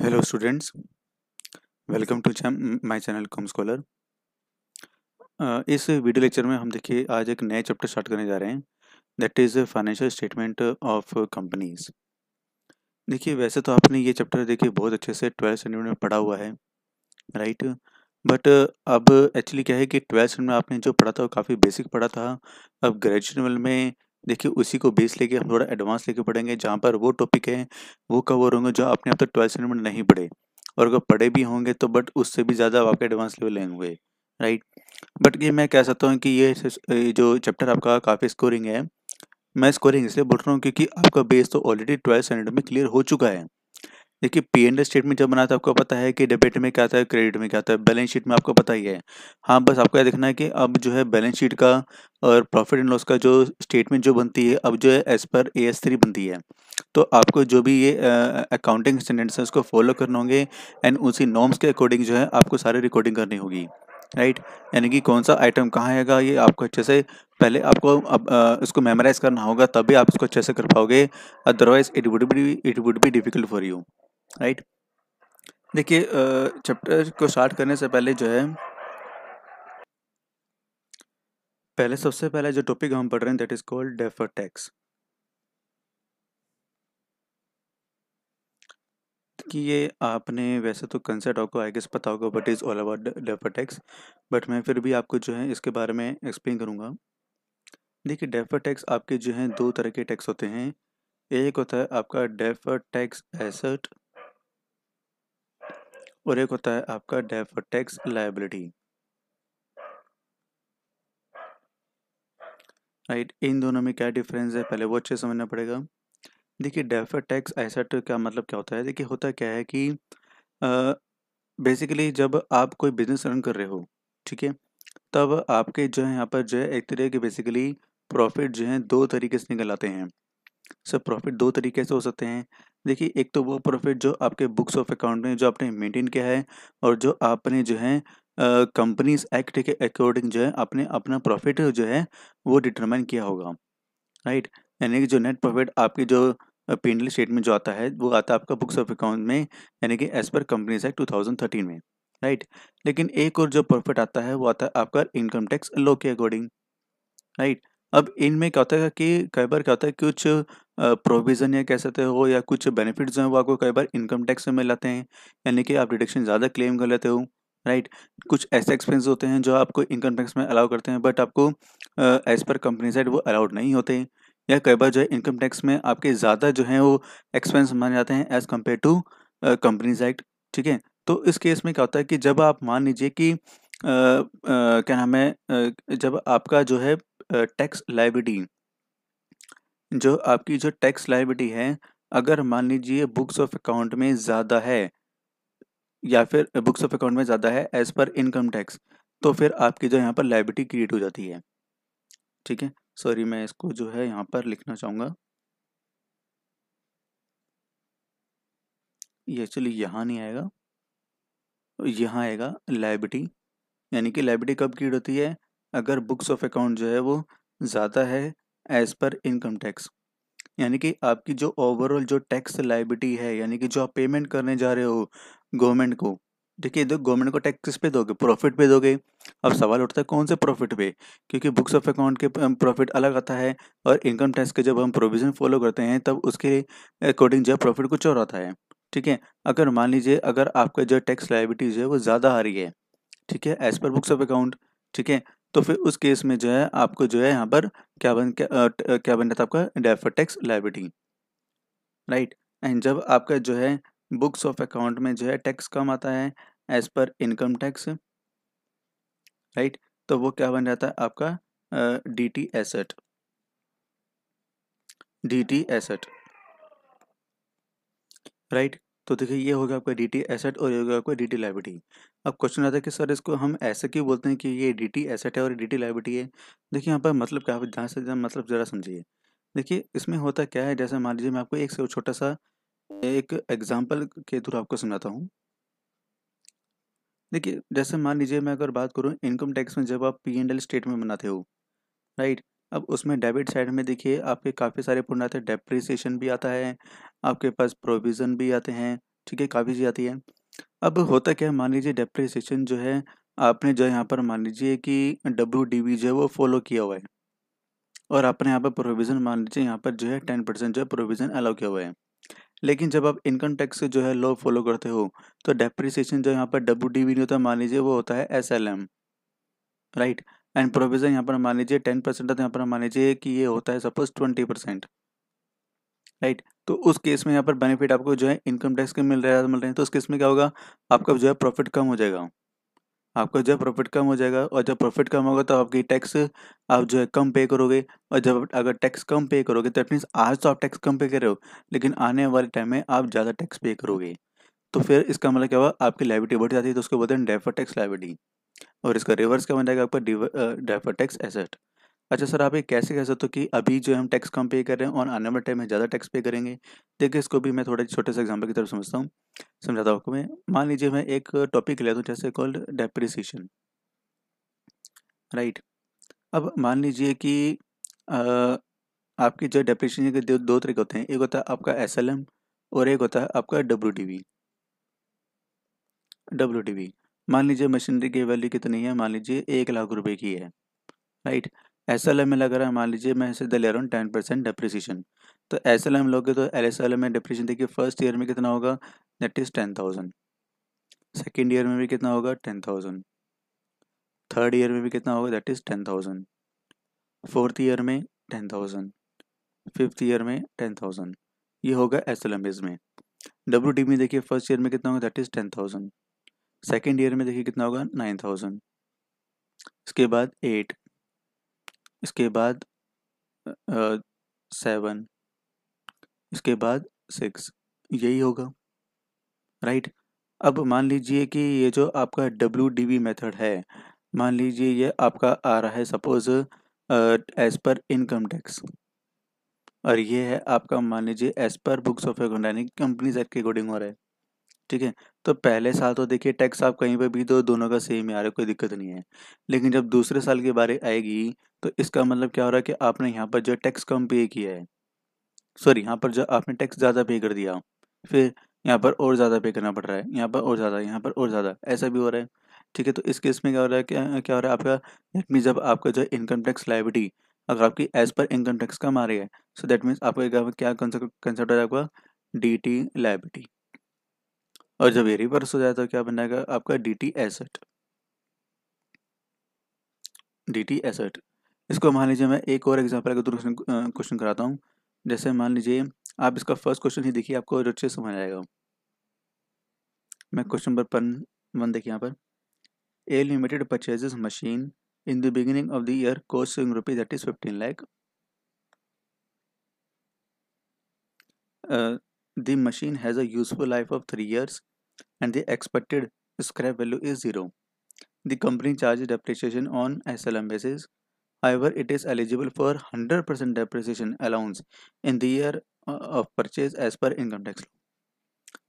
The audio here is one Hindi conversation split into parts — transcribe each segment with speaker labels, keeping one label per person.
Speaker 1: Hello students welcome to my channel com scholar uh, इस वीडियो लेक्चर में हम देखिए आज एक नया चैप्टर स्टार्ट करने जा रहे हैं that is financial statement of companies देखिए वैसे तो आपने ये चैप्टर देखिए बहुत अच्छे से ट्वेल्थ स्टैंडर्ड में पढ़ा हुआ है राइट बट अब एक्चुअली क्या है कि ट्वेल्थ स्टैंडर्ड में आपने जो पढ़ा था वो काफ़ी बेसिक पढ़ा था अब ग्रेजुएट लेवल में देखिए उसी को बेस लेके हम थोड़ा एडवांस लेके पढ़ेंगे जहाँ पर वो टॉपिक हैं वो कवर होंगे जो आपने अब तक ट्वेल्थ स्टैंडर्ड में नहीं पढ़े और अगर पढ़े भी होंगे तो बट उससे भी ज़्यादा आपके एडवांस लेवल लेंगे राइट बट ये मैं कह सकता हूँ कि ये जो चैप्टर आपका काफ़ी स्कोरिंग है मैं स्कोरिंग इसलिए बोल रहा हूँ क्योंकि आपका बेस तो ऑलरेडी ट्वेल्थ स्टैंडर्ड में क्लियर हो चुका है देखिए पी एंड स्टेटमेंट जब बनाता है आपको पता है कि डेबिट में क्या आता है क्रेडिट में क्या आता है बैलेंस शीट में आपको पता ही है हाँ बस आपको यह देखना है कि अब जो है बैलेंस शीट का और प्रॉफिट एंड लॉस का जो स्टेटमेंट जो बनती है अब जो है as per A S three बनती है तो आपको जो भी ये अकाउंटिंग स्टैंडर्ड्स हैं उसको फॉलो करना होंगे एंड उसी नॉर्म्स के अकॉर्डिंग जो है आपको सारी रिकॉर्डिंग करनी होगी राइट यानी कि कौन सा आइटम कहाँ आएगा ये आपको अच्छे से पहले आपको अब इसको मेमोराइज करना होगा तभी आप इसको अच्छे से कर पाओगे otherwise it would be it would be difficult for you right देखिए चैप्टर को स्टार्ट करने से पहले जो है पहले सबसे पहला जो टॉपिक हम पढ़ रहे हैं that is called defer tax कि ये आपने वैसे तो कंसेप्ट आपको आई गेस पता होगा but is all about defer tax but मैं फिर भी आपको जो है इसके बारे में एक्सप्लेन करूँगा देखिए डेफर टैक्स आपके जो हैं दो तरह के टैक्स होते हैं एक होता है आपका डेफर टैक्स एसेट और एक होता है आपका डेफर टैक्स लाइबिलिटी राइट इन दोनों में क्या डिफरेंस है पहले वो अच्छे समझना पड़ेगा देखिए डेफर टैक्स एसेट का मतलब क्या होता है देखिए होता क्या है कि बेसिकली जब आप कोई बिजनेस रन कर रहे हो ठीक है तब आपके जो है यहाँ पर जो है एक तरह के बेसिकली प्रॉफिट जो है दो तरीके से निकल आते हैं सर प्रॉफिट दो तरीके से हो सकते हैं देखिए एक तो वो प्रॉफिट जो आपके बुक्स ऑफ अकाउंट में जो आपने मेंटेन किया है और जो आपने जो है कंपनीज एक्ट के अकॉर्डिंग जो है आपने अपना प्रॉफिट जो है वो डिटरमाइन किया होगा राइट यानी कि जो नेट प्रॉफिट आपके जो पेंडल स्टेटमेंट जो आता है वो आता है आपका बुक्स ऑफ अकाउंट में यानी कि as per companies act two में राइट लेकिन एक और जो प्रॉफिट आता है वो आता है आपका इनकम टैक्स लॉ के अकॉर्डिंग राइट अब इनमें क्या होता है कि कई बार क्या होता है कुछ प्रोविज़न या कह सकते हो या कुछ बेनिफिट जो हैं वो आपको कई बार इनकम टैक्स में मिल जाते हैं यानी कि आप डिडक्शन ज़्यादा क्लेम कर लेते हो राइट कुछ ऐसे एक्सपेंस होते हैं जो आपको इनकम टैक्स में अलाउ करते हैं बट आपको एज़ पर कंपनी साइड वो अलाउड नहीं होते हैं या कई बार जो है इनकम टैक्स में आपके ज़्यादा जो है वो एक्सपेंस माने जाते हैं as compare to company act ठीक है तो इस केस में क्या होता है कि जब आप मान लीजिए कि क्या नाम है जब आपका जो है टैक्स लाइबिलिटी जो आपकी जो टैक्स लाइबिलिटी है अगर मान लीजिए बुक्स ऑफ अकाउंट में ज़्यादा है या फिर बुक्स ऑफ अकाउंट में ज़्यादा है एज़ पर इनकम टैक्स तो फिर आपकी जो यहाँ पर लाइबिलिटी क्रिएट हो जाती है ठीक है सॉरी मैं इसको जो है यहाँ पर लिखना चाहूँगा ये एक्चुअली यहाँ नहीं आएगा यहाँ आएगा लाइबिलिटी यानी कि लाइबिलिटी कब क्रिएट होती है अगर बुक्स ऑफ अकाउंट जो है वो ज़्यादा है एज पर इनकम टैक्स यानी कि आपकी जो ओवरऑल जो टैक्स लाइबिलिटी है यानी कि जो आप पेमेंट करने जा रहे हो गवर्नमेंट को देखिए देखो गवर्नमेंट को टैक्स किस पे दोगे प्रॉफिट पे दोगे अब सवाल उठता है कौन से प्रॉफिट पे क्योंकि बुक्स ऑफ अकाउंट के प्रॉफिट अलग आता है और इनकम टैक्स के जब हम प्रोविज़न फॉलो करते हैं तब उसके अकॉर्डिंग जो प्रॉफिट कुछ और आता है ठीक है अगर मान लीजिए अगर आपका जो टैक्स लाइबिलिटीज़ है वो ज़्यादा आ रही है ठीक है as per books of account ठीक है तो फिर उस केस में जो है आपको जो है यहाँ पर क्या बन क्या, क्या बन जाता है आपका defer tax liability right and जब आपका जो है बुक्स ऑफ अकाउंट में जो है टैक्स कम आता है as per income tax right तो वो क्या बन जाता है आपका D T asset D T asset right तो देखिए ये हो गया आपका डी टी एसेट और ये हो गया आपका डी टी लाइबिलिटी अब क्वेश्चन आता है कि सर इसको हम ऐसे क्यों बोलते हैं कि ये डी टी एसेट है और डी टी लाइबिलिटी है देखिए यहाँ पर मतलब क्या है जहाँ से जहाँ मतलब ज़रा समझिए देखिए इसमें होता क्या है जैसे मान लीजिए मैं आपको एक छोटा सा एक एग्जाम्पल के थ्रू आपको समझाता हूँ देखिए जैसे मान लीजिए मैं अगर बात करूँ इनकम टैक्स में जब आप पी एंड एल स्टेटमेंट बनाते हो राइट अब उसमें डेबिट साइड में देखिए आपके काफ़ी सारे पुण्य आते हैं डेप्रिसिएशन भी आता है आपके पास प्रोविज़न भी आते हैं ठीक है काफ़ी चीज़ आती है अब होता क्या है मान लीजिए डेप्रिसिएशन जो है आपने जो यहाँ पर मान लीजिए कि डब्ल्यू डी वी जो है वो फॉलो किया हुआ है और आपने यहाँ पर प्रोविज़न मान लीजिए यहाँ पर जो है टेन परसेंट जो है प्रोविज़न अलाउ किया हुआ है लेकिन जब आप इनकम टैक्स जो है लॉ फॉलो करते हो तो डेप्रिसिएशन जो यहाँ पर डब्ल्यू डी वी नहीं होता मान लीजिए वो होता है S L M right and provision यहाँ पर मान लीजिए टेन परसेंट तो यहाँ पर मान लीजिए कि ये होता है सपोज ट्वेंटी परसेंट राइट तो उस केस में यहाँ पर बेनिफिट आपको जो है इनकम टैक्स के मिल रहे हैं मिल रहे हैं तो उस केस में क्या होगा आपका जो है प्रॉफिट कम हो जाएगा आपका जब प्रॉफिट कम हो जाएगा और जब प्रॉफिट कम होगा तो आपकी टैक्स आप जो है कम पे करोगे और जब अगर टैक्स कम पे करोगे तो मीन्स आज तो आप टैक्स कम पे कर रहे हो लेकिन आने वाले टाइम में आप ज़्यादा टैक्स पे करोगे तो फिर इसका मतलब क्या हुआ आपकी लाइबिलिटी बढ़ जाती है तो उसको बोलते हैं डेफर टैक्स लाइबिलिटी और इसका रिवर्स क्या बन जाएगा आपका डेफर टैक्स एसेट अच्छा सर आप ये कैसे कह सकते हो कि अभी जो हम टैक्स कम पे कर रहे हैं और आने वाले टाइम में ज़्यादा टैक्स पे करेंगे देखिए इसको भी मैं थोड़े छोटे से एग्जांपल की तरफ समझता हूँ समझाता हूँ आपको मैं मान लीजिए मैं एक टॉपिक लेता हूँ जैसे कॉल्ड डेप्रिसिएशन राइट अब मान लीजिए कि आपकी जो डेप्रिसिएशन के दो, दो तरीके होते हैं एक होता है आपका एस और एक होता है आपका डब्ल्यू टी वी मान लीजिए मशीनरी की वैल्यू कितनी है मान लीजिए एक लाख रुपए की है राइट एस एल में लग रहा है मान लीजिए मैं सीधा ले रहा हूँ टेन परसेंट डेप्रिसिएशन तो एस एल एम लोगे तो एल एस एल में डेप्रिसिएशन देखिए फर्स्ट ईयर में कितना होगा that is ten thousand second year में भी कितना होगा टेन थाउजेंड थर्ड ईयर में भी कितना होगा that is ten thousand fourth year में टेन थाउजेंड फिफ्थ ईयर में टेन थाउजेंड ये होगा एस एल एम में डब्ल्यू डी में देखिए फर्स्ट ईयर में कितना होगा that is ten thousand second year में देखिए कितना होगा नाइन थाउजेंड इसके बाद एट इसके बाद सेवन इसके बाद सिक्स यही होगा राइट right? अब मान लीजिए कि ये जो आपका डब्ल्यू डी बी मेथड है मान लीजिए ये आपका आ रहा है suppose as per income tax और ये है आपका मान लीजिए as per books of act companies act के अकॉर्डिंग हो रहा है ठीक है तो पहले साल तो देखिए टैक्स आप कहीं पे भी दो दोनों का सेम ही आ रहा है कोई दिक्कत नहीं है लेकिन जब दूसरे साल की बारी आएगी तो इसका मतलब क्या हो रहा है कि आपने यहाँ पर जो टैक्स कम पे किया है सॉरी यहाँ पर जो आपने टैक्स ज़्यादा पे कर दिया फिर यहाँ पर और ज़्यादा पे करना पड़ रहा है यहाँ पर और ज़्यादा यहाँ पर और ज़्यादा ऐसा भी हो रहा है ठीक है तो इस केस में क्या हो रहा है क्या क्या हो रहा है आपका दैट मीन्स जब आपका जो इनकम टैक्स लाइबिलिटी अगर आपकी एज पर इनकम टैक्स कम आ रही है सो दैट मीन्स आपका क्या कंसेप्ट हो रहा है आपका डी टी लाइबिलिटी और जब ये रिवर्स हो जाए तो क्या बनेगा आपका D T asset D T asset इसको मान लीजिए मैं एक और एग्जाम्पल का दूसरे क्वेश्चन कराता हूँ जैसे मान लीजिए आप इसका फर्स्ट क्वेश्चन ही देखिए आपको अच्छे से समझ आएगा मैं क्वेश्चन नंबर पन वन देखिए यहाँ पर A limited purchase machine in the beginning of the year costing rupee that is 15 lakh uh, the machine has a useful life of 3 years and the expected scrap value is zero. The company charges depreciation on SLM basis. However, it is eligible for 100% depreciation allowance in the year of purchase as per income tax law.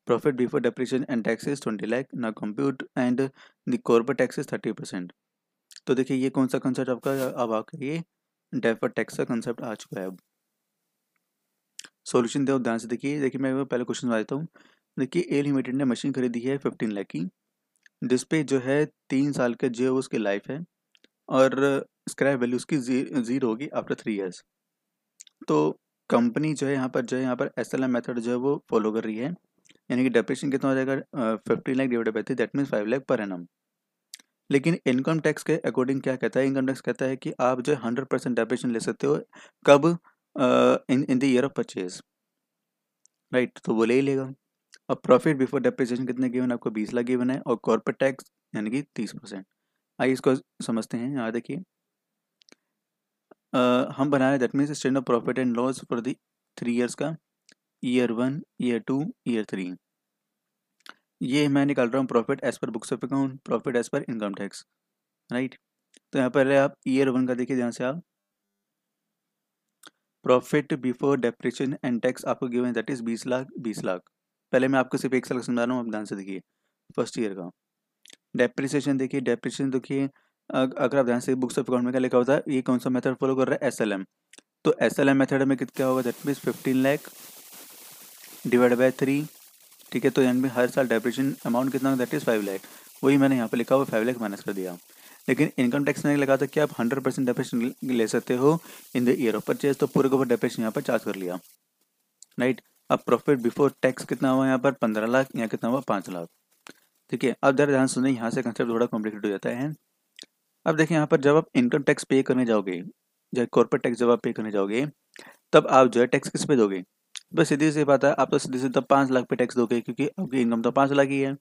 Speaker 1: Profit before depreciation and taxes 20 lakh now compute and the corporate tax is 30%. तो देखिए ये कौन सा कंसेप्ट आपका अब आकर ये डेफर टैक्स का कंसेप्ट आ चुका है अब सोल्यूशन दे ध्यान से देखिए देखिए मैं पहले क्वेश्चन बताता हूँ देखिए ए लिमिटेड ने मशीन खरीदी है फिफ्टीन लैक की जिसपे जो है तीन साल का जो है उसकी लाइफ है और स्क्रैप वैल्यू उसकी जीरो होगी आफ्टर थ्री ईयर्स तो कंपनी जो है यहाँ पर जो है यहाँ पर एस एल मेथड जो है वो फॉलो कर रही है यानी कि डेप्रेशन कितना हो जाएगा fifteen lakh divide by three that means five lakh per annum लेकिन इनकम टैक्स के अकॉर्डिंग क्या कहता है इनकम टैक्स कहता है कि आप जो है हंड्रेड परसेंट डेप्रेशन ले सकते हो कब in in the year of purchase right तो वो ले ही लेगा अब प्रॉफिट बिफोर डेप्रिसिएशन कितने गिवन आपको बीस लाख गिवन है और कॉर्पोरेट टैक्स यानी कि तीस परसेंट आइए इसको समझते हैं यहाँ देखिए हम बना रहे that means stand of profit and loss for the three years का year one year two year three ये मैं निकाल रहा हूँ profit as per books of account profit as per income tax right तो यहाँ पर आप ईयर वन का देखिए जहाँ से आप profit before depreciation and tax आपको गिवन दैट इज बीस लाख बीस लाख पहले मैं आपको सिर्फ एक साल का समझा रहा हूँ आप ध्यान से देखिए फर्स्ट ईयर का डेप्रिसिएशन देखिए डेप्रिसिएशन देखिए अगर आप ध्यान से बुक्स ऑफ अकाउंट में क्या लिखा होता है ये कौन सा मेथड फॉलो कर रहा है एसएलएम तो एसएलएम मेथड में कितना होगा that means fifteen lakh divide by three ठीक है तो यानी हर साल डेप्रिसिएशन अमाउंट कितना होगा दैट इज़ फाइव लैख वही मैंने यहाँ पर लिखा हुआ फाइव लैख माइनस कर दिया लेकिन इनकम टैक्स मैंने लगा था कि आप हंड्रेड परसेंट डेप्रेशन ले सकते हो in the year of purchase तो पूरे के पूरा डेप्रेशन यहाँ पर चार्ज कर लिया राइट right? अब प्रॉफिट बिफोर टैक्स कितना हुआ यहाँ पर पंद्रह लाख यहाँ कितना हुआ पाँच लाख ठीक है अब जरा ध्यान सुनिए यहाँ से कंसेप्ट थोड़ा कॉम्प्लिकेट हो जाता है अब देखिए यहाँ पर जब आप इनकम टैक्स पे करने जाओगे जब कॉर्पोरेट टैक्स जब आप पे करने जाओगे तब आप जो है टैक्स किस पे दोगे बस सीधी सी बात है आप तो सीधे सीधे तो पाँच लाख पे टैक्स दोगे क्योंकि आपकी इनकम तो पाँच लाख ही है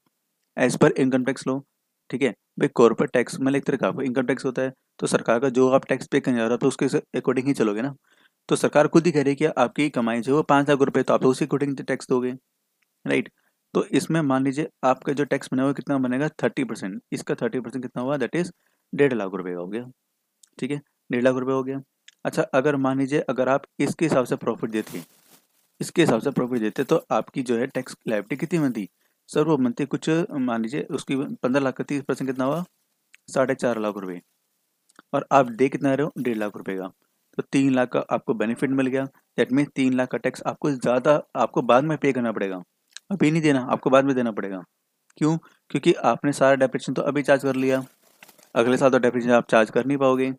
Speaker 1: एज पर इनकम टैक्स लो ठीक है भाई कॉर्पोरेट टैक्स मतलब एक तरह का आपको इनकम टैक्स होता है तो सरकार का जो आप टैक्स पे करने जा रहे हो तो उसके अकॉर्डिंग ही चलोगे ना तो सरकार खुद ही कह रही है कि आपकी कमाई जो है पाँच लाख रुपये तो आप तो उसी अकॉर्डिंग टैक्स दोगे राइट तो इसमें मान लीजिए आपका जो टैक्स बना हुआ कितना बनेगा थर्टी परसेंट इसका थर्टी परसेंट कितना हुआ दैट इज डेढ़ लाख रुपये का हो गया ठीक है डेढ़ लाख रुपये हो गया अच्छा अगर मान लीजिए अगर आप इसके हिसाब से प्रॉफिट देते इसके हिसाब से प्रॉफिट देते तो आपकी जो है टैक्स लाइबिलिटी कितनी बनती सर वो बनती कुछ मान लीजिए उसकी पंद्रह लाख का तीस परसेंट कितना हुआ साढ़े चार लाख रुपये और आप दे कितना रहे हो डेढ़ लाख रुपये का तो तीन लाख का आपको बेनिफिट मिल गया दैट मीन तीन लाख का टैक्स आपको ज़्यादा आपको बाद में पे करना पड़ेगा अभी नहीं देना आपको बाद में देना पड़ेगा क्यों क्योंकि आपने सारा डेप्रेशन तो अभी चार्ज कर लिया अगले साल तो डेप्रेशन आप चार्ज कर नहीं पाओगे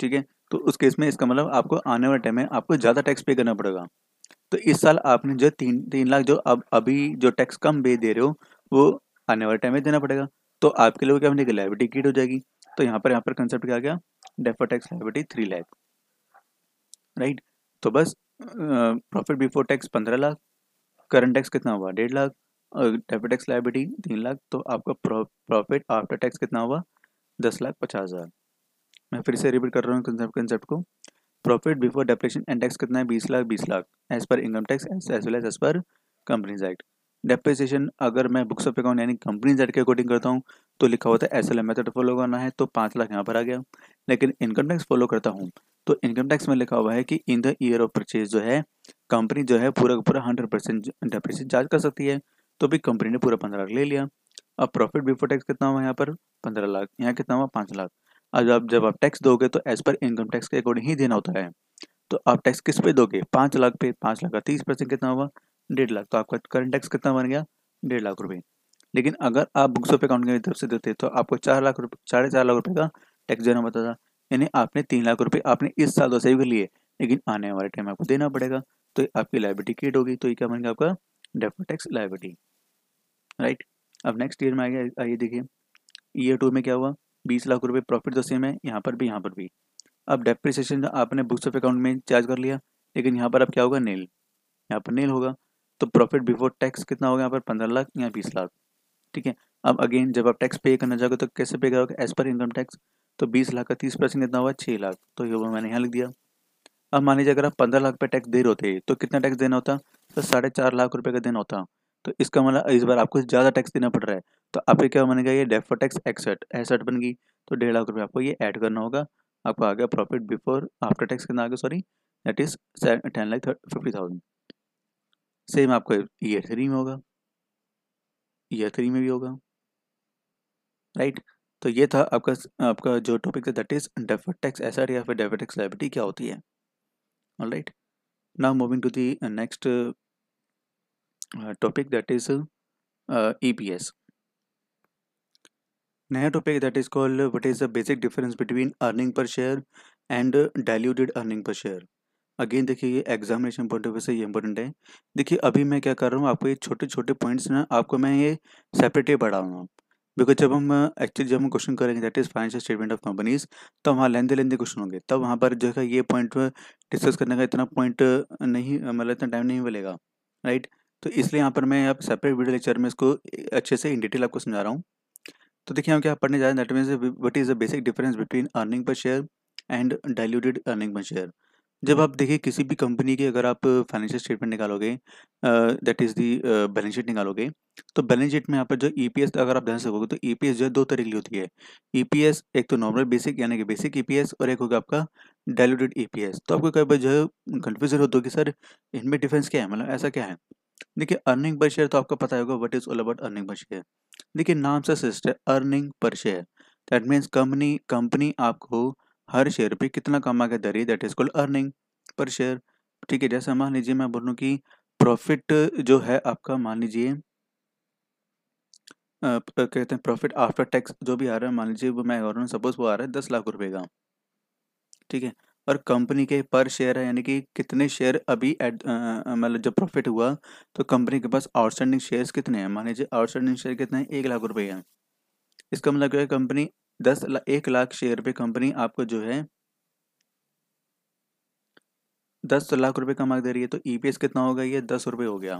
Speaker 1: ठीक है तो उस केस में इसका मतलब आपको आने वाले टाइम में आपको ज़्यादा टैक्स पे करना पड़ेगा तो इस साल आपने जो तीन तीन लाख जो अब अभी जो टैक्स कम पे दे रहे हो वो आने वाले टाइम में देना पड़ेगा तो आपके लिए क्या बनेगी लाइबिलिटी किट हो जाएगी तो यहाँ पर यहाँ पर कंसेप्ट क्या गया defer tax liability three lakh right तो बस प्रॉफिट बिफोर टैक्स पंद्रह लाख करंट टैक्स कितना हुआ डेढ़ लाख डेफिट टैक्स लाइबिलिटी तीन लाख तो आपका प्रॉफिट आफ्टर टैक्स कितना हुआ दस लाख पचास हज़ार मैं फिर से रिपीट कर रहा हूँ कंसेप्ट को profit before depreciation and tax कितना है बीस लाख बीस lakh as per income tax as well as as per companies act depreciation अगर मैं बुक्स ऑफ अकाउंट यानी कंपनी जेड के अकॉर्डिंग करता हूँ तो लिखा होता है S L M method follow करना है तो पाँच लाख यहाँ पर आ गया लेकिन इनकम टैक्स फॉलो करता हूँ तो इनकम टैक्स में लिखा हुआ है कि in the year of purchase जो है कंपनी जो है पूरा का पूरा हंड्रेड परसेंट डेप्रिसिएशन चार्ज कर सकती है तो भी कंपनी ने पूरा पंद्रह लाख ले लिया अब प्रॉफिट बिफोर टैक्स कितना हुआ यहाँ पर पंद्रह लाख यहाँ कितना हुआ पाँच लाख अब आप जब आप टैक्स दोगे तो एज पर इनकम टैक्स के अकॉर्डिंग ही देना होता है तो आप टैक्स किस पे दोगे पाँच लाख पे पाँच लाख का तीस परसेंट कितना हुआ डेढ़ लाख तो आपका करंट टैक्स कितना बन गया डेढ़ लाख रुपये लेकिन अगर आप बुक्स ऑफ अकाउंट की तरफ से देते तो आपको चार लाख रुपये साढ़े चार लाख रुपये का टैक्स देना पड़ता था यानी आपने तीन लाख रुपये आपने इस साल तो सेव कर लिए लेकिन आने वाले टाइम आपको देना पड़ेगा तो आपकी लाइबिलिटी क्रिएट होगी तो ये क्या बन गया आपका डेफर टैक्स लाइबिलिटी राइट अब नेक्स्ट ईयर में आइए आइए देखिए ईयर टू में क्या हुआ बीस लाख रुपये प्रॉफिट तो सेम है यहाँ पर भी यहाँ पर भी अब डेप्रिसिएशन आपने बुक्स ऑफ अकाउंट में चार्ज कर लिया लेकिन यहाँ पर अब क्या होगा नील यहाँ पर नील होगा तो प्रॉफिट बिफोर टैक्स कितना होगा यहाँ पर पंद्रह लाख या बीस लाख ठीक है अब अगेन जब आप टैक्स पे करना चाहोगे तो कैसे पे करोगे एज पर इनकम टैक्स तो बीस लाख का तीस परसेंट कितना होगा छः लाख तो ये मैंने यहाँ लिख दिया अब मान लीजिए अगर आप पंद्रह लाख पे टैक्स दे रहे होते तो कितना टैक्स देना होता तो साढ़े चार लाख रुपये का देना होता तो इसका मतलब इस बार आपको ज़्यादा टैक्स देना पड़ रहा है तो आपके क्या बनेगा ये डेफर टैक्स एक्सट एसट बन गई तो डेढ़ लाख रुपये आपको ये ऐड करना होगा आपको आ गया प्रॉफिट बिफोर आफ्टर टैक्स कितना आ गया sorry that is ten lakh fifty thousand same आपका ईयर थ्री में होगा ईयर थ्री में भी होगा राइट right? तो ये था आपका आपका जो टॉपिक था दैट इज डेफेटेक्स टैक्स एसआर या फिर डेफर्ड टैक्स लाइबिलिटी क्या होती है right now moving to the next topic that is EPS नया topic that is called what is the basic difference between earning per share and diluted earning per share again देखिए ये एग्जामिनेशन पॉइंट ऑफ व्यू से ये इंपॉर्टेंट है देखिए अभी मैं क्या कर रहा हूँ आपको ये छोटे छोटे पॉइंट्स ना आपको मैं ये सेपरेटली पढ़ा हूँ बिकॉज जब हम एक्चुअली जब हम क्वेश्चन करेंगे that is financial statement of companies तो वहाँ लेंदे लेंदे क्वेश्चन होंगे तब वहाँ पर जो है ये पॉइंट डिस्कस करने का इतना पॉइंट नहीं मतलब इतना टाइम नहीं मिलेगा राइट तो इसलिए यहाँ पर मैं आप सेपरेट वीडियो लेक्चर में इसको अच्छे से इन डिटेल आपको समझा रहा हूँ तो देखिए हम क्या पढ़ने जा रहे हैं that means what is the basic difference between earning per share and diluted earning per share जब हम्म। आप देखिए किसी भी कंपनी के अगर आप फाइनेंशियल स्टेटमेंट निकालोगे that is the balance sheet निकालोगे तो बैलेंस शीट में यहाँ पर जो ईपीएस e अगर आप ध्यान से तो ईपीएस e जो है दो तरीके की होती है ईपीएस e एक तो नॉर्मल बेसिक यानी कि बेसिक ईपीएस और एक होगा आपका डायलूटेड ईपीएस तो आपको कई बार जो है कन्फ्यूजन होता है कि सर इनमें डिफरेंस क्या है मतलब ऐसा क्या है देखिए अर्निंग पर शेयर तो आपको पता होगा what is all about earning per share देखिए नाम से सिस्ट है earning per share that means company company आपको हर शेयर पे कितना कमा के दरी that is called earning per share ठीक है जैसा मान लीजिए मैं बोलूँ कि प्रॉफिट जो है आपका मान लीजिए कहते हैं प्रॉफिट आफ्टर टैक्स जो भी आ रहा है मान लीजिए वो मैं कर रहा सपोज वो आ रहा है दस लाख रुपए का ठीक है और कंपनी के पर शेयर है यानी कि कितने शेयर अभी एड मतलब जब प्रॉफिट हुआ तो कंपनी के पास आउटस्टैंडिंग शेयर्स कितने हैं मान लीजिए आउटस्टैंडिंग शेयर कितने हैं एक लाख रुपए हैं इसका मतलब क्या है कंपनी दस ला, एक लाख शेयर पे कंपनी आपको जो है दस लाख रुपए कमा दे रही है तो ईपीएस e कितना होगा ये दस रुपए हो गया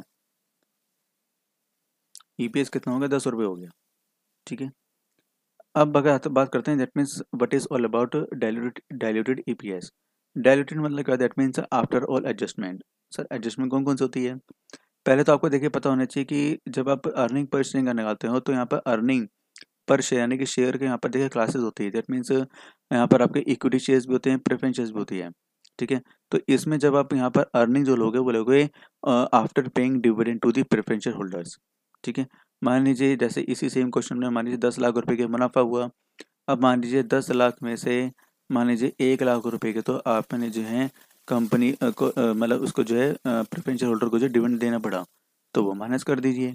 Speaker 1: ईपीएस e कितना होगा दस रुपए हो गया ठीक है अब अगर बात करते हैं that means what is all about diluted diluted E P मतलब क्या that means after all adjustment sir adjustment कौन कौन सी होती है पहले तो आपको देखिए पता होना चाहिए कि जब आप अर्निंग पर शेयर निकालते हो तो यहाँ पर अर्निंग पर शेयर यानी कि शेयर के यहाँ पर देखिए क्लासेस होती है दैट मीन्स यहाँ पर आपके इक्विटी शेयर्स भी होते हैं प्रेफरेंस शेयर्स भी होती है ठीक है तो इसमें जब आप यहाँ पर अर्निंग जो लोगे वो लोगे after paying dividend to the preference holders ठीक है मान लीजिए जैसे इसी सेम क्वेश्चन में मान लीजिए दस लाख रुपये का मुनाफा हुआ अब मान लीजिए दस लाख में से मान लीजिए एक लाख रुपये के तो आपने जो है कंपनी को मतलब उसको जो है प्रेफरेंस होल्डर को जो डिविडेंड देना पड़ा तो वो माइनस कर दीजिए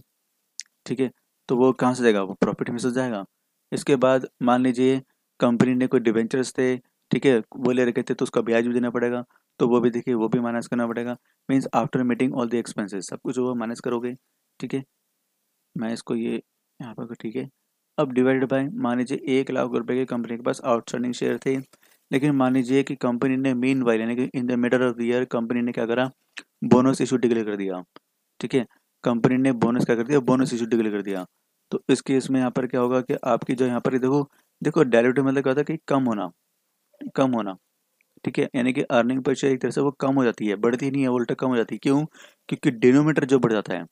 Speaker 1: ठीक है तो वो कहाँ से जाएगा वो प्रॉफिट में से जाएगा इसके बाद मान लीजिए कंपनी ने कोई डिवेंचर्स थे ठीक है वो ले रखे थे तो उसका ब्याज भी देना पड़ेगा तो वो भी देखिए वो भी मैनेज करना पड़ेगा means after meeting all the expenses सब कुछ वो मैनेज करोगे ठीक है मैं इसको ये यहाँ पर ठीक है अब डिवाइडेड बाय मान लीजिए एक लाख रुपए की कंपनी के पास आउटस्टैंडिंग शेयर थे लेकिन मान लीजिए कि कंपनी ने मीन वाइल यानी कि in the middle of the year company ने क्या करा बोनस इशू डिक्लेयर कर दिया ठीक है कंपनी ने बोनस क्या कर दिया बोनस इशू डिक्लेयर कर दिया तो इस केस में यहाँ पर क्या होगा कि आपकी जो यहाँ पर देखो देखो डायरेटिव मतलब क्या होता है कि कम होना कम होना ठीक है यानी कि अर्निंग पर एक तरह से वो कम हो जाती है बढ़ती नहीं है उल्टा कम हो जाती है क्यों क्योंकि डिनोमीटर जो बढ़ जाता है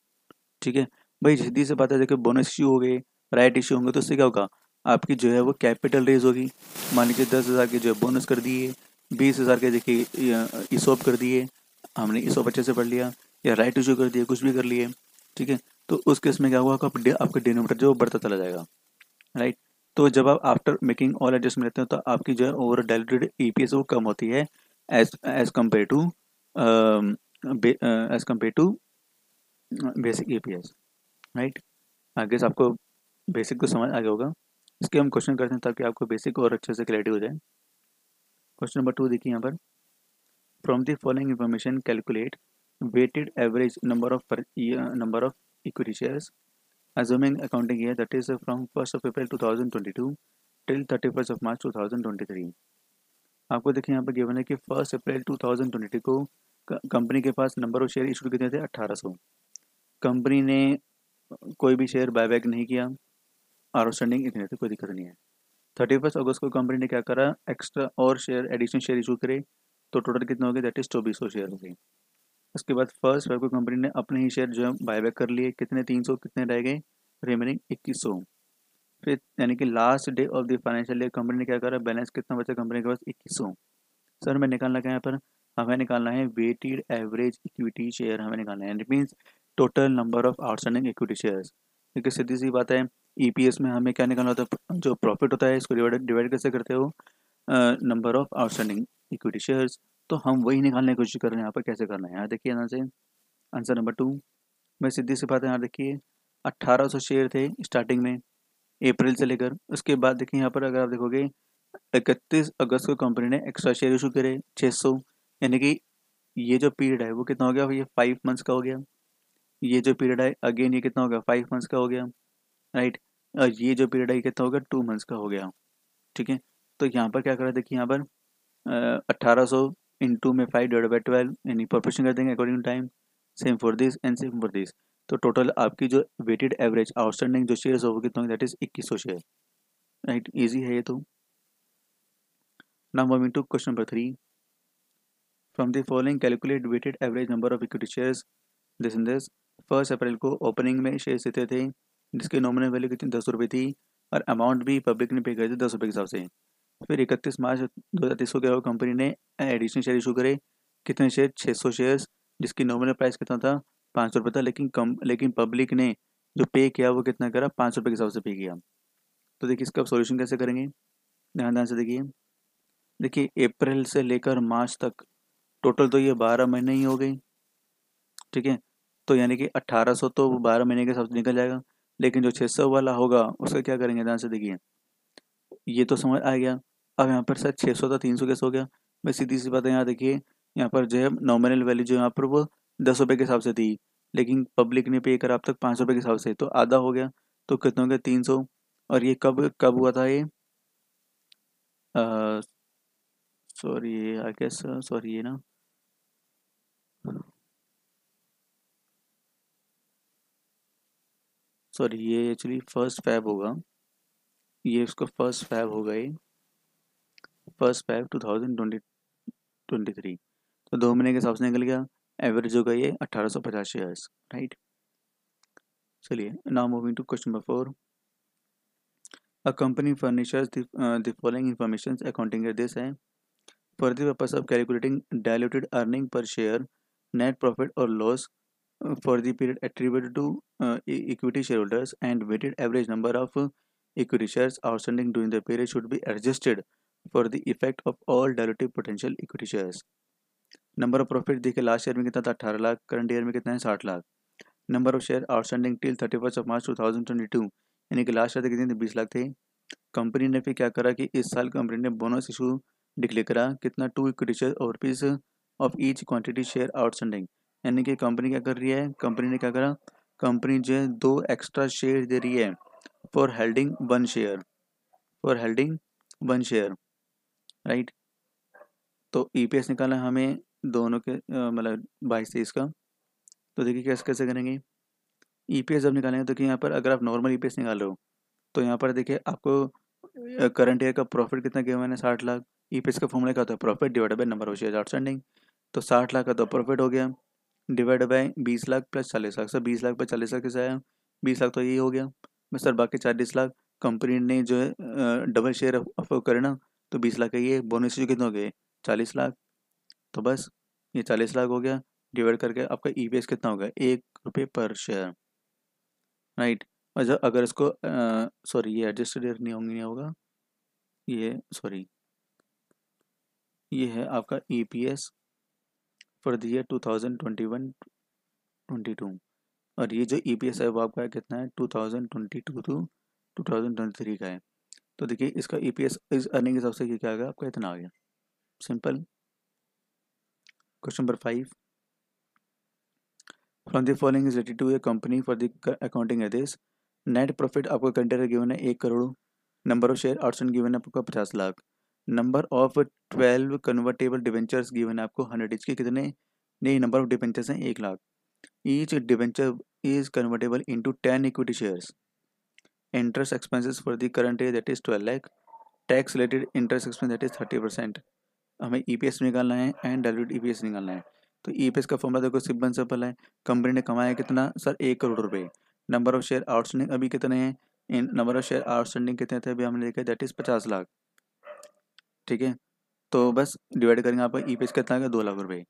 Speaker 1: ठीक है भाई सीधी से बात है देखो बोनस इश्यू हो गए राइट इश्यू होंगे तो उससे क्या होगा आपकी जो है वो कैपिटल रेज होगी मान लीजिए दस हज़ार के जो है बोनस कर दिए बीस हज़ार के देखिए ईसोप कर दिए हमने इसोप अच्छे से पढ़ लिया या राइट इशू कर दिए कुछ भी कर लिए ठीक है तो उस केस में क्या होगा आपका दे, आपका डिनोमीटर जो बढ़ता चला जाएगा राइट तो जब आप आफ्टर मेकिंग ऑल एडजस्टमेंट लेते हैं तो आपकी जो है ओवर डायलूटेड ईपीएस वो कम होती है as as compare to as compare to basic EPS right आगे गेस आपको बेसिक को समझ आ गया होगा इसके हम क्वेश्चन करते हैं ताकि आपको बेसिक और अच्छे से क्लैरिटी हो जाए क्वेश्चन नंबर टू देखिए यहाँ पर from the following information calculate weighted average number of per year number of equity shares assuming accounting year that is uh, from 1st of April 2022 till 31st of March 2023 आपको देखिए यहाँ पर गिवन है कि फर्स्ट अप्रैल 2022 को कंपनी के पास नंबर ऑफ शेयर इशू कितने थे 1800 कंपनी ने कोई भी शेयर बायबैक नहीं किया आउटस्टैंडिंग इतने थे कोई दिक्कत नहीं है थर्टी फर्स्ट अगस्त को कंपनी ने क्या करा एक्स्ट्रा और शेयर एडिशनल शेयर इशू करे तो टोटल कितने हो गए दैट इज चौबीस शेयर हो गए उसके बाद फर्स्ट फाइव को कंपनी ने अपने ही शेयर जो है बायबैक कर लिए कितने तीन सौ कितने रह गए रिमेनिंग इक्कीस सौ फिर यानी कि last day of the financial year company ने क्या करा बैलेंस कितना बचा कंपनी के पास इक्कीस सौ सर हमें निकालना क्या है पर हमें निकालना है वेटेड एवरेज इक्विटी शेयर हमें निकालना है means total number of outstanding equity shares क्योंकि सीधी सी बात है ईपीएस e में हमें क्या निकालना होता है जो प्रॉफिट होता है इसको डिवाइड डिवाइड कैसे करते हो number of outstanding equity shares तो हम वही निकालने की कोशिश कर रहे हैं यहाँ पर कैसे करना है यहाँ देखिए यहाँ से आंसर नंबर टू मैं सीधी सी बात है यहाँ देखिए अट्ठारह सौ शेयर थे स्टार्टिंग में अप्रैल से लेकर उसके बाद देखिए यहाँ पर अगर आप देखोगे इकतीस अगस्त को कंपनी ने एक्स्ट्रा शेयर इशू करे छः सौ यानी कि ये जो पीरियड है वो कितना हो गया ये फाइव मंथ्स का हो गया ये जो पीरियड है अगेन ये कितना हो गया फाइव मंथ्स का हो गया राइट और ये जो पीरियड है ये कितना हो गया टू मंथ्स का हो गया ठीक है तो यहाँ पर क्या करा देखिए यहाँ पर अट्ठारह सौ इन टू में फाइव डिवाइड बाई ट्वेल्व यानी प्रोपोर्शन कर देंगे according to time same for this and same for this तो टोटल आपकी जो वेटेड एवरेज आउटस्टैंडिंग जो शेयर होगी कितने होंगे दैट इज इक्कीस सौ शेयर राइट ईजी है ये तो now moving to question number three from the following calculate weighted average number of equity share this in this first April को ओपनिंग में शेयर देते थे जिसके नॉमिनल वैल्यू कितनी दस रुपये थी और अमाउंट भी पब्लिक ने पे करे थे दस रुपये के हिसाब से फिर इकतीस मार्च दो हज़ार तीस को क्या कंपनी ने एडिशनल शेयर इशू करे कितने शेयर छः सौ शेयर्स जिसकी नॉमिनल प्राइस कितना था पाँच सौ रुपये था लेकिन कम लेकिन पब्लिक ने जो पे किया वो कितना करा पाँच सौ रुपये के हिसाब से पे किया तो देखिए इसका सॉल्यूशन कैसे करेंगे ध्यान ध्यान से देखिए देखिए अप्रैल से लेकर मार्च तक टोटल तो ये बारह महीने ही हो गए ठीक है तो यानी कि अट्ठारह सौ तो बारह महीने के हिसाब से निकल जाएगा लेकिन जो छः सौ वाला होगा उसका क्या करेंगे ध्यान से देखिए ये तो समझ आ गया अब यहाँ पर सर 600 था 300 कैसे हो गया मैं सीधी सी बात है यहाँ देखिए यहाँ पर जो है नॉमिनल वैल्यू जो यहाँ पर वो दस रुपये के हिसाब से थी लेकिन पब्लिक ने पे करा अब तक पाँच रुपये के हिसाब से तो आधा हो गया तो कितना हो गया तीन सौ और ये कब कब हुआ था ये सॉरी ये आई सॉरी ये ना सॉरी ये एक्चुअली फर्स्ट फैब होगा ये उसका फर्स्ट फैब हो गए first Feb two thousand twenty twenty three तो दो महीने के हिसाब से निकल गया एवरेज हो होगा ये अट्ठारह सौ पचास शेयर्स राइट चलिए now moving to question number four a company furnishes the following information accounting this है for the purpose of calculating diluted earning per share net profit और loss for the period attributed to equity shareholders and weighted average number of equity share outstanding during the period should be adjusted for the effect of all dilutive potential equity share number of profit देखिए लास्ट ईयर में कितना था अठारह लाख करंट ईयर में कितना है साठ lakh number of share outstanding till thirty first of March two thousand twenty two यानी कि लास्ट ईयर कितने बीस लाख थे कंपनी ने फिर क्या करा कि इस साल कंपनी ने बोनस इशू डिक्लेयर करा कितना टू इक्विटी शेयर और piece of each quantity share outstanding यानी कि कंपनी क्या कर रही है कंपनी ने क्या करा कंपनी जो है दो एक्स्ट्रा शेयर दे रही है for holding one share for holding one share right तो ई पी एस निकालना हमें दोनों के मतलब बाईस तेईस का तो देखिए कैसे कैसे करेंगे ई पी एस जब निकालेंगे तो यहाँ पर अगर आप नॉर्मल ई पी एस निकाल रहे हो तो यहाँ पर देखिए आपको करंट ईयर का प्रॉफिट कितना गया मैंने साठ लाख ई पी एस का फॉर्मूला क्या होता है profit divide by number of share outstanding तो साठ लाख का तो प्रॉफिट हो गया डिवाइड बाई बीस लाख प्लस चालीस लाख सर बीस लाख प्लस चालीस लाख कैसे आया बीस लाख तो यही हो गया में सर बाकी चालीस लाख कंपनी ने जो है डबल शेयर अफोर्ड करे ना तो बीस लाख का ये बोनस कितने हो गए चालीस लाख तो बस ये चालीस लाख हो गया डिवाइड करके आपका ई e कितना हो गया एक रुपये पर शेयर राइट और जब अगर इसको सॉरी ये एडजस्टेड नहीं होंगे नहीं होगा ये सॉरी ये है आपका E P S for the two thousand twenty one twenty two और ये जो ई पी एस है वो आपका कितना है two thousand twenty two to two thousand twenty three का है तो देखिए इसका ई पी एस इस अर्निंग के हिसाब से क्या आ गया आपका इतना आ गया simple question number five from the following is related to a company for the accounting एदेस नेट प्रॉफिट आपको कंटेनर गिवन है एक crore number of share outstanding given है आपका पचास lakh number of twelve convertible debentures given है आपको हंड्रेड इच के कितने नहीं नंबर ऑफ डिवेंचर्स हैं एक lakh each debenture is convertible into 10 equity shares. Interest expenses for the current year that is 12 lakh. Tax related interest expense that is 30 percent. हमें ई पी एस निकालना है and dilute E P S निकालना है तो ई पी एस का फॉर्मला देखो सिंपल सिंपल है कंपनी ने कमाया कितना सर एक करोड़ रुपए नंबर ऑफ शेयर आउटस्टैंडिंग अभी कितने हैं इन नंबर ऑफ शेयर आउटस्टैंडिंग कितने थे अभी हमने देखा दैट इज़ पचास लाख ठीक है तो बस डिवाइड करेंगे आपका ई e पी एस कितना दो लाख रुपये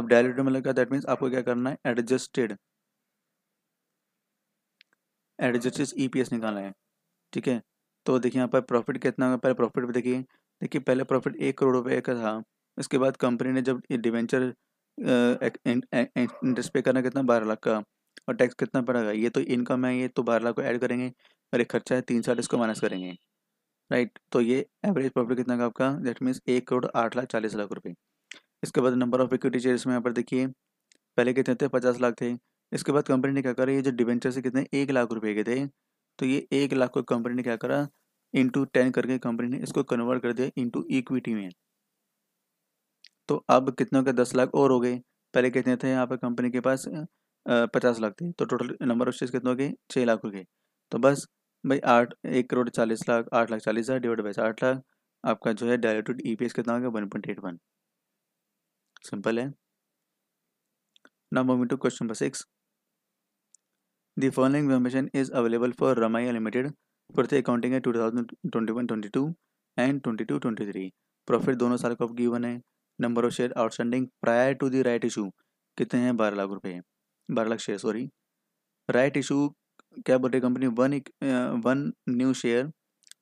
Speaker 1: अब डायरेक्ट मतलब दैट मीन्स आपको क्या करना है एडजस्टेड एडजस्टेड ईपीएस e निकालना है ठीक है तो देखिए यहाँ पर प्रॉफिट कितना पहले प्रॉफिट भी देखिए देखिए पहले प्रॉफिट एक करोड़ रुपए का था इसके बाद कंपनी ने जब डिवेंचर इंटरेस्ट पे करना कितना बारह लाख का और टैक्स कितना पड़ेगा ये तो इनकम है ये तो बारह लाख को ऐड करेंगे और एक खर्चा है तीन साल इसको माइनस करेंगे राइट तो ये एवरेज प्रॉफिट कितना का आपका दैट मीन्स एक करोड़ आठ लाख चालीस लाख रुपये इसके बाद नंबर ऑफ इक्विटी शेयर्स में यहाँ पर देखिए पहले कितने थे पचास लाख थे इसके बाद कंपनी ने क्या करा ये जो डिवेंचर से कितने एक लाख रुपए के थे तो ये एक लाख को कंपनी ने क्या करा इंटू टेन करके कंपनी ने इसको कन्वर्ट कर दिया इंटू इक्विटी में तो अब कितनों के दस लाख और हो गए पहले कितने थे यहाँ पर कंपनी के पास पचास लाख थे तो टोटल नंबर ऑफ शेयर कितने हो गए छः लाख रुपये तो बस भाई आठ एक करोड़ चालीस लाख आठ लाख चालीस हज़ार डिवाइड बाई आठ लाख आपका जो है डायरेक्टेड ई पी एस कितना होगा one point eight one simple है now moving to question number six The following information is available for Ramaya Limited for the accounting year 2021-22 and 22-23. Profit दोनों साल का गिवन है number of share outstanding prior to the right issue कितने हैं बारह लाख रुपए बारह lakh share sorry right issue क्या बोल रही company one one new share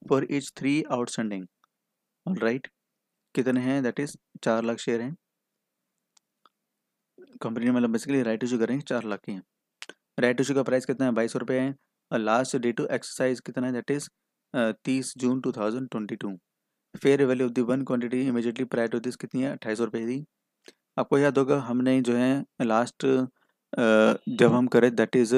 Speaker 1: for each three outstanding all right कितने हैं दैट इज चार लाख शेयर हैं कंपनी मतलब बेसिकली राइट इशू करेंगे चार लाख के हैं राइट इशू का प्राइस कितना है बाईस रुपये है और लास्ट डे टू एक्सरसाइज कितना है दैट इज तीस June two thousand twenty two fair value of the one quantity immediately prior of this कितनी है अट्ठाईस रुपये थी आपको याद होगा हमने जो है लास्ट जब हम करें दैट इज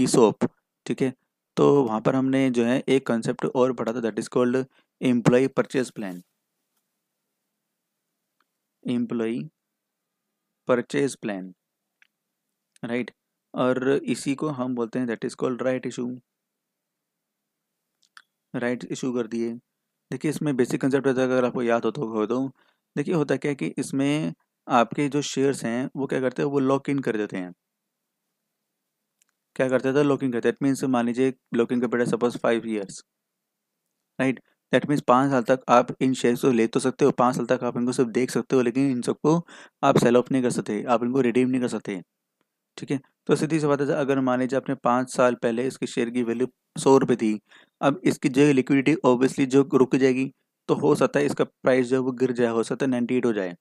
Speaker 1: ई सोप ठीक है तो वहाँ पर हमने जो है एक कंसेप्ट और पढ़ा था that is called employ purchase plan employ purchase plan right और इसी को हम बोलते हैं that is called right issue right issue कर दिए देखिए इसमें बेसिक कंसेप्ट होता है अगर आपको याद हो तो हो तो देखिए होता क्या है कि इसमें आपके जो शेयर्स हैं वो क्या करते हैं वो लॉक इन कर देते हैं क्या करते थे लॉकिंग तो करते दैट मीन्स मान लीजिए लॉकिंग का period suppose five years right that means पाँच साल तक आप इन शेयर्स को ले तो सकते हो पाँच साल तक आप इनको सिर्फ देख सकते हो लेकिन इन सबको आप सेल ऑफ नहीं कर सकते आप इनको रिडीम नहीं कर सकते ठीक है तो सीधी सी बात है अगर मान लीजिए आपने पाँच साल पहले इसके शेयर की वैल्यू सौ रुपये थी अब इसकी जो लिक्विडिटी ऑब्वियसली जो रुक जाएगी तो हो सकता है इसका प्राइस जो वो गिर जाए हो सकता है नाइन्टी एट हो जाए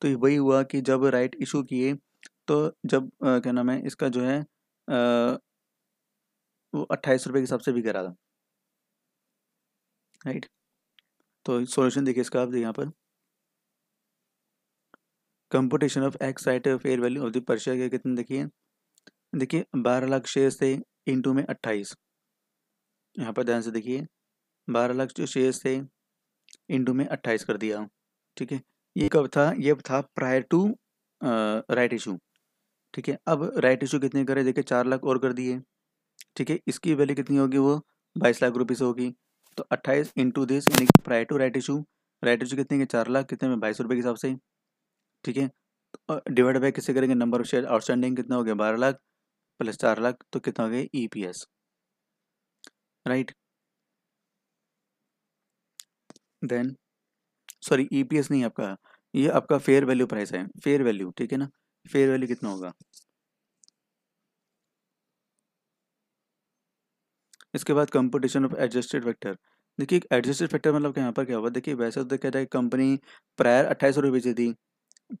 Speaker 1: तो वही हुआ कि जब राइट इशू किए तो जब आ, क्या नाम है इसका जो है आ, वो अट्ठाईस रुपये के हिसाब से भी करा था राइट तो सॉल्यूशन देखिए इसका आप यहाँ पर computation of X right fair value of the per कितने देखिए देखिए बारह लाख शेयर से इंटू में अट्ठाईस यहाँ पर ध्यान से देखिए बारह लाख जो शेयर से इंटू में अट्ठाईस कर दिया ठीक है ये कब था ये था प्रायर टू राइट इशू ठीक है अब राइट इशू कितने करे देखिए चार लाख और कर दिए ठीक है इसकी वैल्यू कितनी होगी वो बाईस लाख से होगी तो अट्ठाईस इंटू दिस यानी कि prior to right issue right issue कितने के चार लाख कितने में बाईस रुपये के हिसाब से ठीक है तो, डिवाइड बाई किससे करेंगे नंबर ऑफ शेयर आउटस्टैंडिंग कितना हो गया बारह लाख प्लस चार लाख तो कितना हो गया E P S right then sorry E P S नहीं आपका ये आपका फेयर वैल्यू प्राइस है फेयर वैल्यू ठीक है ना फेयर वैल्यू कितना होगा इसके बाद कंपटीशन ऑफ एडजस्टेड फैक्टर देखिए एडजस्टेड फैक्टर मतलब यहाँ पर क्या हुआ देखिए वैसे तो देखा जाए कंपनी प्रायर अट्ठाईस रुपये बेची थी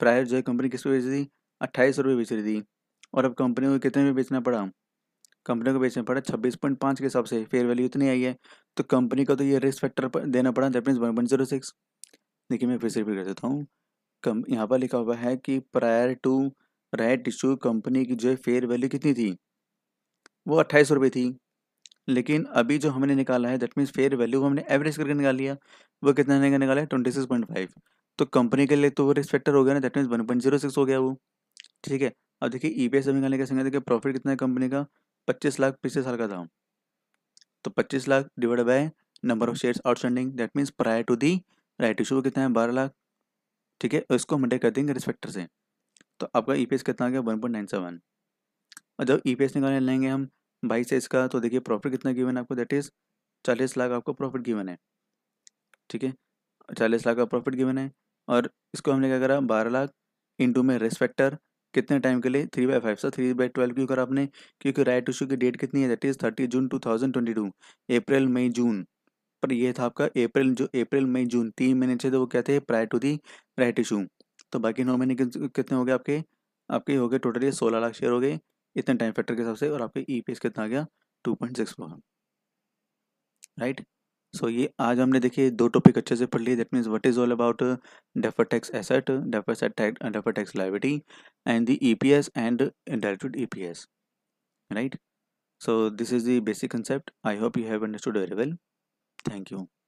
Speaker 1: प्रायर जो है कंपनी किस पे बेची थी अट्ठाईस रुपये बेच रही थी और अब कंपनी को कितने में बेचना पड़ा कंपनी को बेचना पड़ा छब्बीस पॉइंट पाँच के हिसाब से फेयर वैल्यू इतनी आई है तो कंपनी का तो ये रिस्क फैक्टर देना पड़ा that one point zero six देखिए मैं फिर से रिपीट कर देता हूँ कम यहाँ पर लिखा हुआ है कि prior to right issue company की जो है फेयर वैल्यू कितनी थी वो अट्ठाईस रुपये थी लेकिन अभी जो हमने निकाला है दैट मीन्स फेयर वैल्यू हमने एवरेज करके निकाल लिया वो कितना का निकाला है ट्वेंटी सिक्स पॉइंट फाइव तो कंपनी के लिए तो वो रिस्क फैक्टर हो गया ना that means one point zero six हो गया वो ठीक है अब देखिए ई पी एस निकालने का संगे देखिए प्रॉफिट कितना है कंपनी का पच्चीस लाख पिछले साल का था तो पच्चीस lakh divide by number of shares outstanding that means prior to the right issue कितना है बारह लाख ठीक है इसको हम कर देंगे रिस्पेक्टर से तो आपका ई कितना आ गया वन पॉइंट नाइन सेवन और जब ई निकालने लेंगे हम बाईस से इसका तो देखिए प्रॉफिट कितना गिवन है आपको दैट इज़ चालीस लाख आपको प्रॉफिट गिवन है ठीक है चालीस लाख का प्रॉफिट गिवन है और इसको हमने क्या करा बारह लाख इंटू में रिस्पेक्टर कितने टाइम के लिए three by five sir three by twelve क्यों करा आपने क्योंकि राइट इशू की डेट कितनी है that is thirty June two thousand twenty two अप्रैल मई जून पर ये था आपका अप्रैल जो अप्रैल मई जून तीन महीने थे तो वो क्या थे prior to the right issue तो बाकी नौ महीने कितने हो गए आपके आपके हो गए टोटल ये सोलह लाख शेयर हो गए इतने टाइम फैक्टर के हिसाब से और आपके ई कितना आ गया two point six right so ये आज हमने देखिए दो टॉपिक अच्छे से पढ़ लिए that means what is all about defer tax asset defer defer tax liability and the EPS and directed EPS right so this is the basic concept I hope you have understood very well thank you